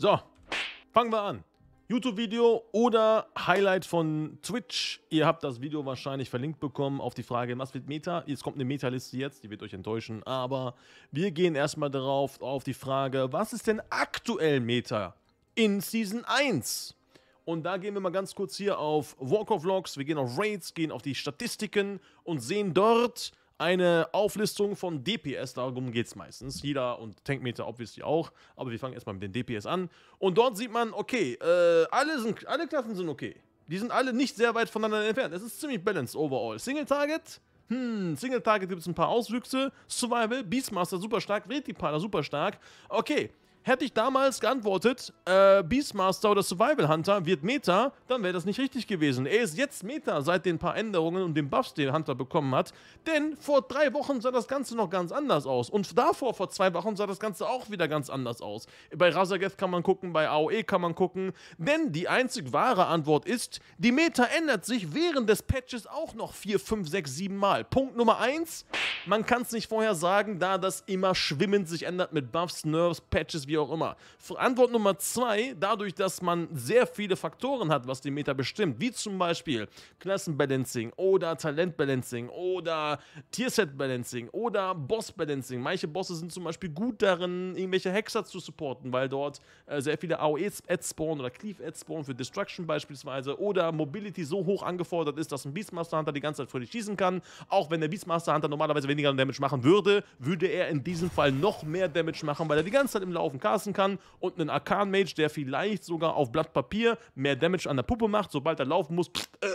So, fangen wir an. YouTube-Video oder Highlight von Twitch. Ihr habt das Video wahrscheinlich verlinkt bekommen auf die Frage, was wird Meta? Es kommt eine Meta-Liste jetzt, die wird euch enttäuschen. Aber wir gehen erstmal darauf, auf die Frage, was ist denn aktuell Meta in Season 1? Und da gehen wir mal ganz kurz hier auf Walk of Logs, wir gehen auf Raids, gehen auf die Statistiken und sehen dort, eine Auflistung von DPS, darum geht es meistens. Jeder und Tankmeter obviously auch, aber wir fangen erstmal mit den DPS an. Und dort sieht man, okay, äh, alle, sind, alle Klassen sind okay. Die sind alle nicht sehr weit voneinander entfernt. Es ist ziemlich balanced overall. Single Target, hm, Single Target gibt es ein paar Auswüchse. Survival, Beastmaster super stark, Retipala super stark. Okay, Hätte ich damals geantwortet, äh, Beastmaster oder Survival Hunter wird Meta, dann wäre das nicht richtig gewesen. Er ist jetzt Meta seit den paar Änderungen und den Buffs, den Hunter bekommen hat. Denn vor drei Wochen sah das Ganze noch ganz anders aus. Und davor, vor zwei Wochen, sah das Ganze auch wieder ganz anders aus. Bei Razageth kann man gucken, bei AOE kann man gucken. Denn die einzig wahre Antwort ist, die Meta ändert sich während des Patches auch noch 4, 5, 6, 7 Mal. Punkt Nummer 1, man kann es nicht vorher sagen, da das immer schwimmend sich ändert mit Buffs, Nerves, Patches, wie auch auch immer. Antwort Nummer zwei, dadurch, dass man sehr viele Faktoren hat, was die Meta bestimmt, wie zum Beispiel Klassenbalancing oder Talentbalancing oder Tierset-Balancing oder Boss-Balancing. Manche Bosse sind zum Beispiel gut darin, irgendwelche Hexer zu supporten, weil dort äh, sehr viele AOE-Ads spawnen oder Cleave-Ads spawnen für Destruction beispielsweise oder Mobility so hoch angefordert ist, dass ein Beastmaster Hunter die ganze Zeit fröhlich schießen kann. Auch wenn der Beastmaster Hunter normalerweise weniger Damage machen würde, würde er in diesem Fall noch mehr Damage machen, weil er die ganze Zeit im Laufen Sachen casten kann und einen Arcan Mage, der vielleicht sogar auf Blatt Papier mehr Damage an der Puppe macht, sobald er laufen muss. Pst, äh,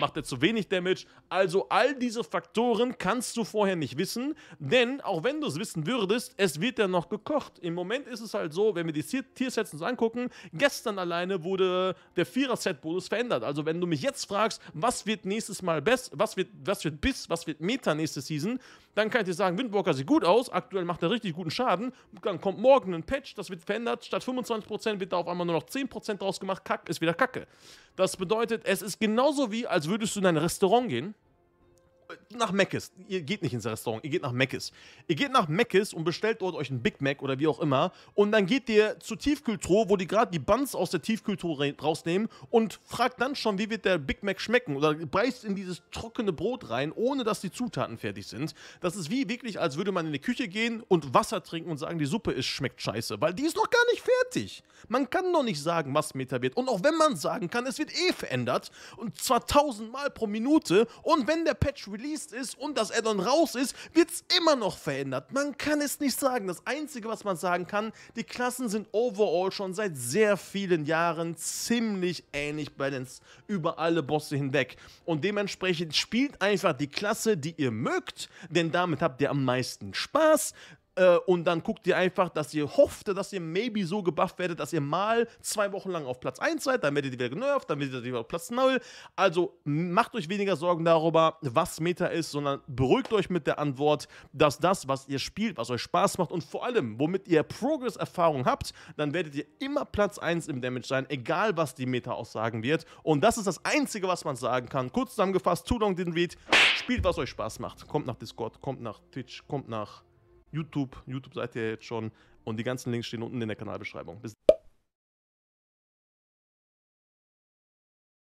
macht er zu wenig Damage. Also all diese Faktoren kannst du vorher nicht wissen, denn auch wenn du es wissen würdest, es wird ja noch gekocht. Im Moment ist es halt so, wenn wir die Tiersets uns angucken, gestern alleine wurde der Vierer-Set-Bonus verändert. Also wenn du mich jetzt fragst, was wird nächstes Mal best, was wird, was wird bis, was wird Meta nächste Season, dann kann ich dir sagen, Windwalker sieht gut aus, aktuell macht er richtig guten Schaden. Dann kommt morgen ein Patch, das wird verändert. Statt 25% wird da auf einmal nur noch 10% draus gemacht. Kack ist wieder Kacke. Das bedeutet, es ist genauso wie, als würdest du in ein Restaurant gehen nach Mc's. Ihr geht nicht ins Restaurant, ihr geht nach Mc's. Ihr geht nach Mc's und bestellt dort euch einen Big Mac oder wie auch immer. Und dann geht ihr zur Tiefkühltruhe, wo die gerade die Buns aus der Tiefkühltruhe rausnehmen und fragt dann schon, wie wird der Big Mac schmecken. Oder beißt in dieses trockene Brot rein, ohne dass die Zutaten fertig sind. Das ist wie wirklich, als würde man in die Küche gehen und Wasser trinken und sagen, die Suppe ist, schmeckt scheiße. Weil die ist noch gar nicht fertig. Man kann noch nicht sagen, was Meter wird. Und auch wenn man sagen kann, es wird eh verändert. Und zwar tausendmal pro Minute. Und wenn der Patch release released ist und das Addon raus ist, wird es immer noch verändert. Man kann es nicht sagen. Das Einzige, was man sagen kann, die Klassen sind overall schon seit sehr vielen Jahren ziemlich ähnlich balanced über alle Bosse hinweg. Und dementsprechend spielt einfach die Klasse, die ihr mögt, denn damit habt ihr am meisten Spaß. Äh, und dann guckt ihr einfach, dass ihr hofft, dass ihr maybe so gebufft werdet, dass ihr mal zwei Wochen lang auf Platz 1 seid, dann werdet ihr wieder genervt, dann werdet ihr wieder auf Platz 0. Also macht euch weniger Sorgen darüber, was Meta ist, sondern beruhigt euch mit der Antwort, dass das, was ihr spielt, was euch Spaß macht und vor allem, womit ihr Progress-Erfahrung habt, dann werdet ihr immer Platz 1 im Damage sein, egal was die Meta aussagen wird. Und das ist das Einzige, was man sagen kann. Kurz zusammengefasst, too long didn't read. Spielt, was euch Spaß macht. Kommt nach Discord, kommt nach Twitch, kommt nach YouTube, YouTube-Seite jetzt schon. Und die ganzen Links stehen unten in der Kanalbeschreibung. Bis dann.